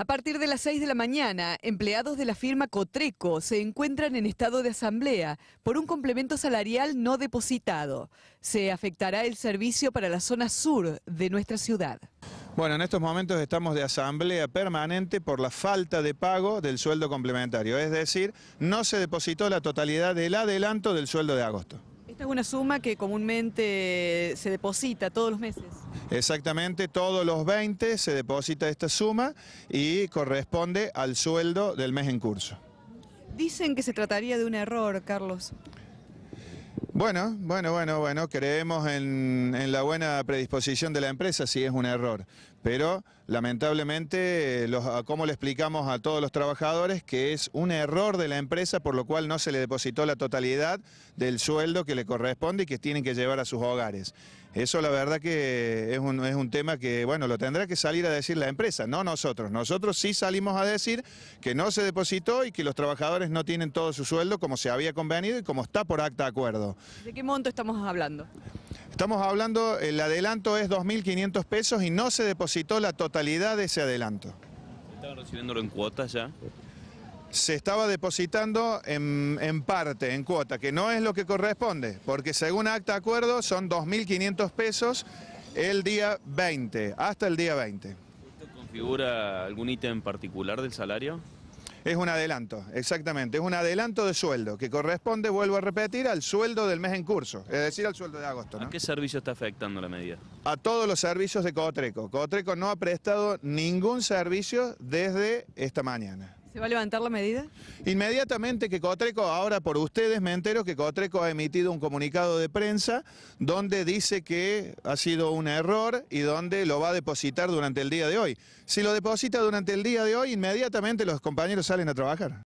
A partir de las 6 de la mañana, empleados de la firma Cotreco se encuentran en estado de asamblea por un complemento salarial no depositado. Se afectará el servicio para la zona sur de nuestra ciudad. Bueno, en estos momentos estamos de asamblea permanente por la falta de pago del sueldo complementario, es decir, no se depositó la totalidad del adelanto del sueldo de agosto. Esta es una suma que comúnmente se deposita todos los meses. Exactamente, todos los 20 se deposita esta suma y corresponde al sueldo del mes en curso. Dicen que se trataría de un error, Carlos. Bueno, bueno, bueno, bueno, creemos en, en, la buena predisposición de la empresa si es un error. Pero lamentablemente, los, ¿cómo le explicamos a todos los trabajadores que es un error de la empresa por lo cual no se le depositó la totalidad del sueldo que le corresponde y que tienen que llevar a sus hogares? Eso la verdad que es un, es un, tema que, bueno, lo tendrá que salir a decir la empresa, no nosotros. Nosotros sí salimos a decir que no se depositó y que los trabajadores no tienen todo su sueldo como se había convenido y como está por acta de acuerdo. ¿De qué monto estamos hablando? Estamos hablando, el adelanto es 2.500 pesos y no se depositó la totalidad de ese adelanto. ¿Estaban recibiéndolo en cuotas ya? Se estaba depositando en, parte, en cuota, que no es lo que corresponde, porque según acta acuerdo son 2.500 pesos el día 20, hasta el día 20. ¿Usted configura algún ítem particular del salario? Es un adelanto, exactamente. Es un adelanto de sueldo que corresponde, vuelvo a repetir, al sueldo del mes en curso, es decir, al sueldo de agosto. ¿A qué servicio está afectando la medida? A todos los servicios de Cotreco. Cotreco no ha prestado ningún servicio desde esta mañana. ¿Se va a levantar la medida? Inmediatamente que Cotreco, ahora por ustedes me entero que Cotreco ha emitido un comunicado de prensa donde dice que ha sido un error y donde lo va a depositar durante el día de hoy. Si lo deposita durante el día de hoy, inmediatamente los compañeros salen a trabajar.